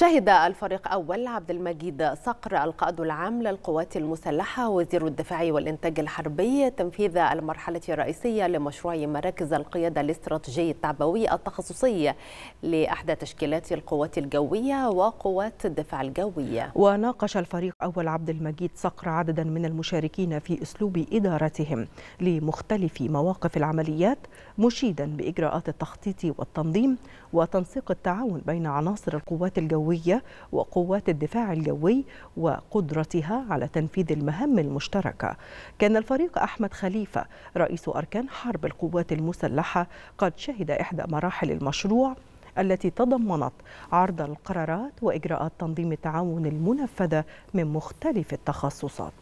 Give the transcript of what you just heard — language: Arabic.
شهد الفريق أول عبد المجيد صقر القائد العام للقوات المسلحة وزير الدفاع والإنتاج الحربي تنفيذ المرحلة الرئيسية لمشروع مراكز القيادة الاستراتيجي التعبوي التخصصي لإحدى تشكيلات القوات الجوية وقوات الدفاع الجوية وناقش الفريق أول عبد المجيد صقر عددا من المشاركين في أسلوب إدارتهم لمختلف مواقف العمليات مشيدا بإجراءات التخطيط والتنظيم وتنسيق التعاون بين عناصر القوات الجوية الجوية وقوات الدفاع الجوي وقدرتها على تنفيذ المهام المشتركة كان الفريق أحمد خليفة رئيس أركان حرب القوات المسلحة قد شهد إحدى مراحل المشروع التي تضمنت عرض القرارات وإجراءات تنظيم التعاون المنفذة من مختلف التخصصات